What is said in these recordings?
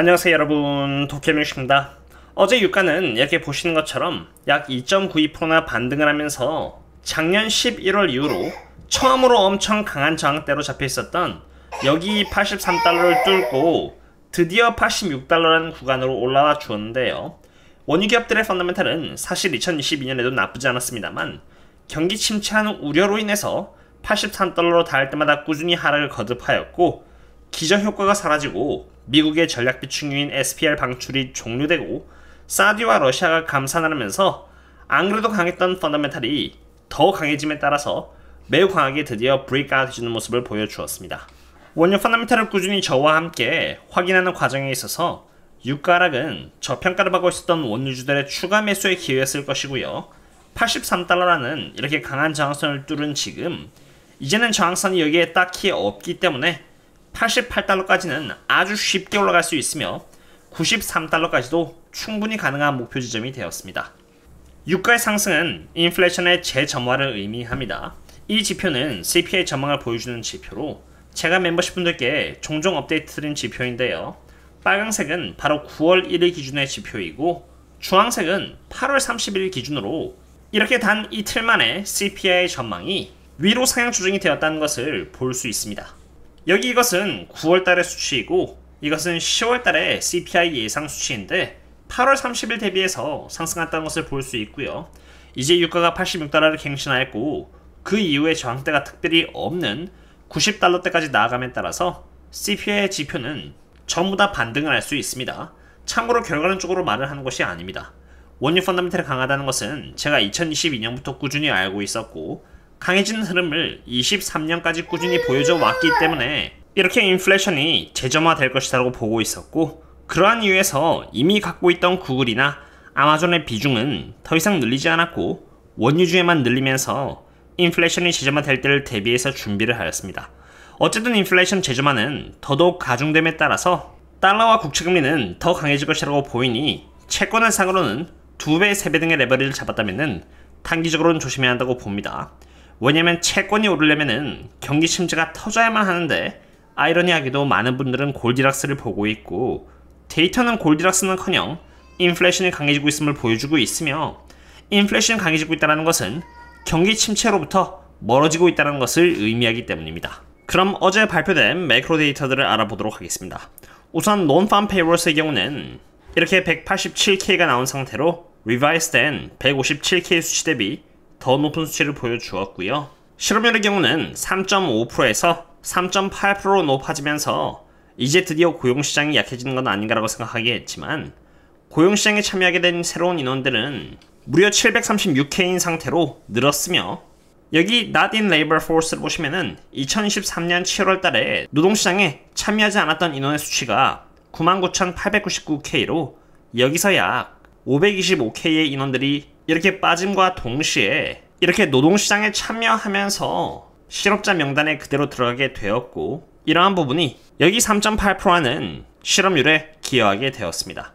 안녕하세요 여러분 도깨뮤식입니다 어제 유가는 이렇게 보시는 것처럼 약 2.92%나 반등을 하면서 작년 11월 이후로 처음으로 엄청 강한 저항대로 잡혀 있었던 여기 83달러를 뚫고 드디어 86달러라는 구간으로 올라와 주었는데요 원유기업들의 펀더멘탈은 사실 2022년에도 나쁘지 않았습니다만 경기 침체하는 우려로 인해서 83달러로 닿을 때마다 꾸준히 하락을 거듭하였고 기저효과가 사라지고 미국의 전략 비축유인 SPR 방출이 종료되고 사우디와 러시아가 감산하면서 안 그래도 강했던 펀더멘탈이 더 강해짐에 따라서 매우 강하게 드디어 브레이크아웃 해는 모습을 보여주었습니다. 원유 펀더멘탈을 꾸준히 저와 함께 확인하는 과정에 있어서 유가락은 저평가를 받고 있었던 원유주들의 추가 매수의 기회였을 것이고요. 83달러라는 이렇게 강한 저항선을 뚫은 지금 이제는 저항선이 여기에 딱히 없기 때문에 88달러까지는 아주 쉽게 올라갈 수 있으며 93달러까지도 충분히 가능한 목표 지점이 되었습니다. 유가의 상승은 인플레이션의 재점화를 의미합니다. 이 지표는 CPI 전망을 보여주는 지표로 제가 멤버십분들께 종종 업데이트 드린 지표인데요. 빨강색은 바로 9월 1일 기준의 지표이고 주황색은 8월 31일 기준으로 이렇게 단 이틀 만에 CPI 전망이 위로 상향 조정이 되었다는 것을 볼 수 있습니다. 여기 이것은 9월달의 수치이고 이것은 10월달의 CPI 예상 수치인데 8월 30일 대비해서 상승했다는 것을 볼 수 있고요. 이제 유가가 86달러를 갱신하였고 그 이후에 저항대가 특별히 없는 90달러대까지 나아감에 따라서 CPI 지표는 전부 다 반등을 할 수 있습니다. 참고로 결과는 쪽으로 말을 하는 것이 아닙니다. 원유 펀더멘털이 강하다는 것은 제가 2022년부터 꾸준히 알고 있었고 강해진 흐름을 23년까지 꾸준히 보여줘 왔기 때문에 이렇게 인플레이션이 재점화될 것이라고 보고 있었고 그러한 이유에서 이미 갖고 있던 구글이나 아마존의 비중은 더 이상 늘리지 않았고 원유주에만 늘리면서 인플레이션이 재점화될 때를 대비해서 준비를 하였습니다. 어쨌든 인플레이션 재점화는 더더욱 가중됨에 따라서 달러와 국채금리는 더 강해질 것이라고 보이니 채권을 상으로는 2배, 3배 등의 레버리를 잡았다면 단기적으로는 조심해야 한다고 봅니다. 왜냐면 채권이 오르려면 경기 심지가 터져야만 하는데 아이러니하게도 많은 분들은 골디락스를 보고 있고 데이터는 골디락스는커녕 인플레이션이 강해지고 있음을 보여주고 있으며 인플레이션이 강해지고 있다는 것은 경기 침체로부터 멀어지고 있다는 것을 의미하기 때문입니다. 그럼 어제 발표된 매크로 데이터들을 알아보도록 하겠습니다. 우선 논팜 페이월스의 경우는 이렇게 187K가 나온 상태로 리바이스된 157K 수치 대비 더 높은 수치를 보여주었고요. 실험열의 경우는 3.5%에서 3.8%로 높아지면서 이제 드디어 고용시장이 약해지는 건 아닌가라고 생각하게 했지만 고용시장에 참여하게 된 새로운 인원들은 무려 736K인 상태로 늘었으며 여기 Not in Labor Force를 보시면은 2023년 7월 달에 노동시장에 참여하지 않았던 인원의 수치가 99,899K로 여기서 약 525K의 인원들이 이렇게 빠짐과 동시에 이렇게 노동시장에 참여하면서 실업자 명단에 그대로 들어가게 되었고 이러한 부분이 여기 3.8%라는 실업률에 기여하게 되었습니다.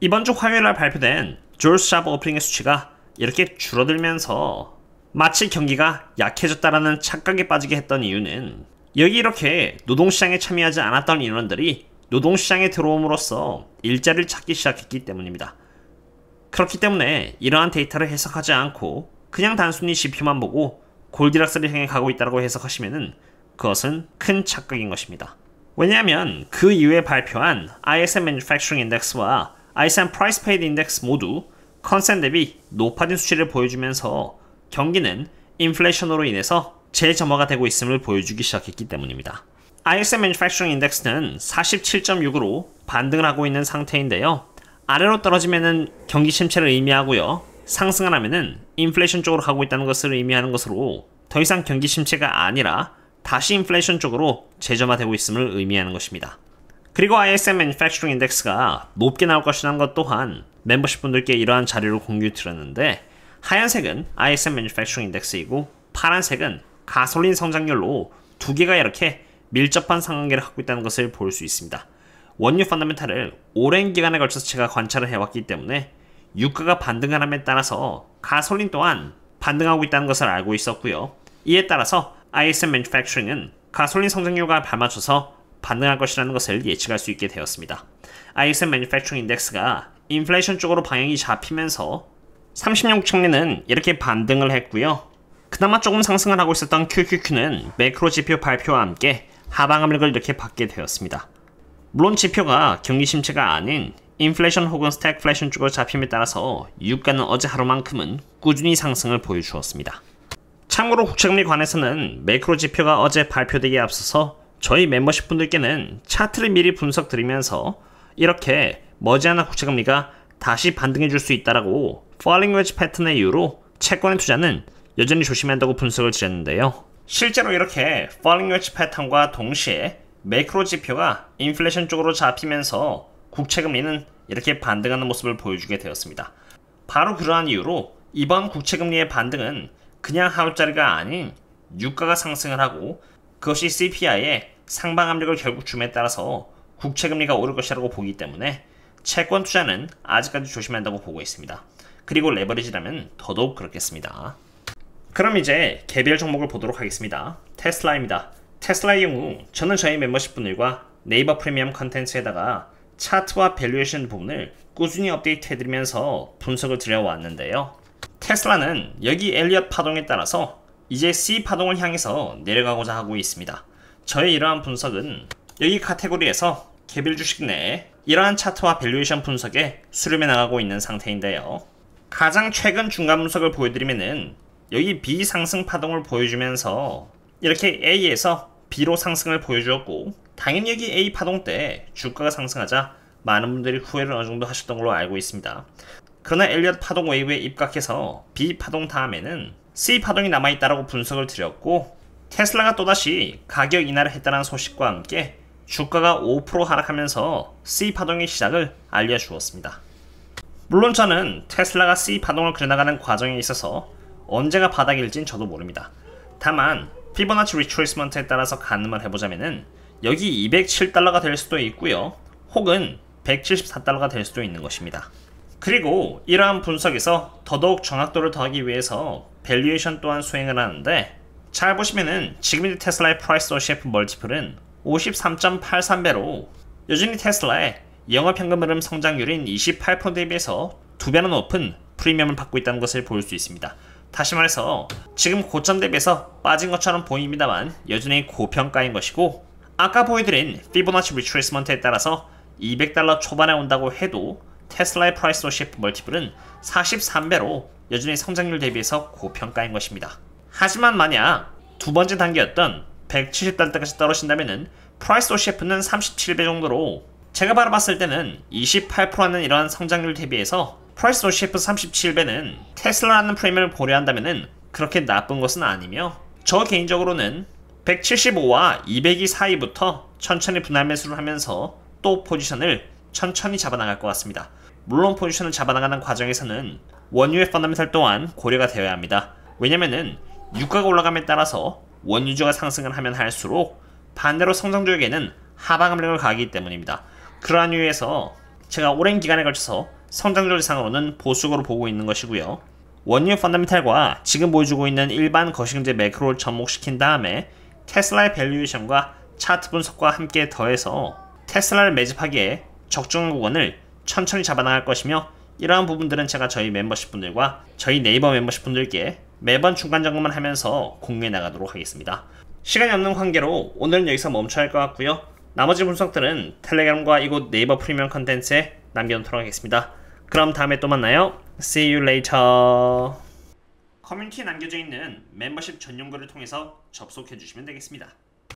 이번 주 화요일 날 발표된 졸스 잡 오프닝의 수치가 이렇게 줄어들면서 마치 경기가 약해졌다라는 착각에 빠지게 했던 이유는 여기 이렇게 노동시장에 참여하지 않았던 인원들이 노동시장에 들어옴으로써 일자리를 찾기 시작했기 때문입니다. 그렇기 때문에 이러한 데이터를 해석하지 않고 그냥 단순히 지표만 보고 골디락스를 향해 가고 있다고 해석하시면 그것은 큰 착각인 것입니다. 왜냐하면 그 이후에 발표한 ISM Manufacturing Index와 ISM Price Paid Index 모두 컨센 대비 높아진 수치를 보여주면서 경기는 인플레이션으로 인해서 재점화가 되고 있음을 보여주기 시작했기 때문입니다. ISM Manufacturing Index는 47.6으로 반등을 하고 있는 상태인데요. 아래로 떨어지면은 경기 침체를 의미하고요. 상승을 하면은 인플레이션 쪽으로 가고 있다는 것을 의미하는 것으로 더 이상 경기 침체가 아니라 다시 인플레이션 쪽으로 재점화되고 있음을 의미하는 것입니다. 그리고 ISM Manufacturing Index가 높게 나올 것이라는 것 또한 멤버십 분들께 이러한 자료를 공유드렸는데 하얀색은 ISM Manufacturing Index이고 파란색은 가솔린 성장률로 두 개가 이렇게 밀접한 상관계를 갖고 있다는 것을 볼 수 있습니다. 원유 펀더멘탈을 오랜 기간에 걸쳐서 제가 관찰을 해왔기 때문에 유가가 반등하람에 따라서 가솔린 또한 반등하고 있다는 것을 알고 있었고요. 이에 따라서 ISM Manufacturing은 가솔린 성장률과 를밟아줘서 반등할 것이라는 것을 예측할 수 있게 되었습니다. ISM Manufacturing Index가 인플레이션 쪽으로 방향이 잡히면서 30년 국채리는 이렇게 반등을 했고요. 그나마 조금 상승을 하고 있었던 QQQ는 매크로 지표 발표와 함께 하방 압력을 이렇게 받게 되었습니다. 물론 지표가 경기 심체가 아닌 인플레이션 혹은 스택플레이션 쪽으로 잡힘에 따라서 유가는 어제 하루만큼은 꾸준히 상승을 보여주었습니다. 참고로 국채금리 관해서는 매크로 지표가 어제 발표되기에 앞서서 저희 멤버십 분들께는 차트를 미리 분석드리면서 이렇게 머지않아 국채금리가 다시 반등해 줄 수 있다라고 falling wedge 패턴의 이유로 채권의 투자는 여전히 조심한다고 분석을 드렸는데요. 실제로 이렇게 falling wedge 패턴과 동시에 매크로 지표가 인플레이션 쪽으로 잡히면서 국채금리는 이렇게 반등하는 모습을 보여주게 되었습니다. 바로 그러한 이유로 이번 국채금리의 반등은 그냥 하루짜리가 아닌 유가가 상승을 하고 그것이 c p i 의 상방 압력을 결국 줌에 따라서 국채금리가 오를 것이라고 보기 때문에 채권 투자는 아직까지 조심한다고 보고 있습니다. 그리고 레버리지라면 더더욱 그렇겠습니다. 그럼 이제 개별 종목을 보도록 하겠습니다. 테슬라입니다. 테슬라의 경우 저는 저희 멤버십 분들과 네이버 프리미엄 컨텐츠에다가 차트와 밸류에이션 부분을 꾸준히 업데이트 해드리면서 분석을 드려왔는데요. 테슬라는 여기 엘리엇 파동에 따라서 이제 C 파동을 향해서 내려가고자 하고 있습니다. 저의 이러한 분석은 여기 카테고리에서 개별 주식 내에 이러한 차트와 밸류에이션 분석에 수렴해 나가고 있는 상태인데요. 가장 최근 중간 분석을 보여드리면은 여기 B 상승 파동을 보여주면서 이렇게 A에서 B로 상승을 보여주었고 당연 여기 A 파동 때 주가가 상승하자 많은 분들이 후회를 어느 정도 하셨던 걸로 알고 있습니다. 그러나 엘리엇 파동 웨이브에 입각해서 B 파동 다음에는 C 파동이 남아있다라고 분석을 드렸고 테슬라가 또다시 가격 인하를 했다는 소식과 함께 주가가 5% 하락하면서 C 파동의 시작을 알려주었습니다. 물론 저는 테슬라가 C 파동을 그려나가는 과정에 있어서 언제가 바닥일진 저도 모릅니다. 다만 피보나치 리트레이스먼트에 따라서 가늠을 해보자면은 여기 207달러가 될 수도 있고요. 혹은 174달러가 될 수도 있는 것입니다. 그리고 이러한 분석에서 더더욱 정확도를 더하기 위해서 밸류에이션 또한 수행을 하는데 잘 보시면은 지금 이 테슬라의 프라이스 OCF 멀티플은 53.83배로 여전히 테슬라의 영업현금 흐름 성장률인 28%에 비해서 두배나 높은 프리미엄을 받고 있다는 것을 볼 수 있습니다. 다시 말해서 지금 고점 대비해서 빠진 것처럼 보입니다만 여전히 고평가인 것이고 아까 보여드린 피보나치 리트레이스먼트에 따라서 200달러 초반에 온다고 해도 테슬라의 프라이스 워십 멀티플은 43배로 여전히 성장률 대비해서 고평가인 것입니다. 하지만 만약 두 번째 단계였던 170달러까지 떨어진다면 프라이스 워시프는 37배 정도로 제가 바라봤을 때는 28%라는 이러한 성장률 대비해서 프라이스 오셰프 37배는 테슬라라는 프레임을 고려한다면 그렇게 나쁜 것은 아니며 저 개인적으로는 175와 200이 사이부터 천천히 분할 매수를 하면서 또 포지션을 천천히 잡아나갈 것 같습니다. 물론 포지션을 잡아나가는 과정에서는 원유의 펀더멘탈 또한 고려가 되어야 합니다. 왜냐면은 유가가 올라감에 따라서 원유주가 상승을 하면 할수록 반대로 성장주에게는 하방 압력을 가하기 때문입니다. 그러한 이유에서 제가 오랜 기간에 걸쳐서 성장률 상으로는 보수적으로 보고 있는 것이고요. 원유 펀더멘탈과 지금 보여주고 있는 일반 거시경제 매크로를 접목시킨 다음에 테슬라의 밸류에이션과 차트 분석과 함께 더해서 테슬라를 매집하기에 적정한 구간을 천천히 잡아나갈 것이며 이러한 부분들은 제가 저희 멤버십 분들과 저희 네이버 멤버십 분들께 매번 중간 점검을 하면서 공유해 나가도록 하겠습니다. 시간이 없는 관계로 오늘은 여기서 멈춰야 할 것 같고요. 나머지 분석들은 텔레그램과 이곳 네이버 프리미엄 컨텐츠에 남겨놓도록 하겠습니다. 그럼 다음에 또 만나요. See you later. 커뮤니티에 남겨져 있는 멤버십 전용구를 통해서 접속해 주시면 되겠습니다.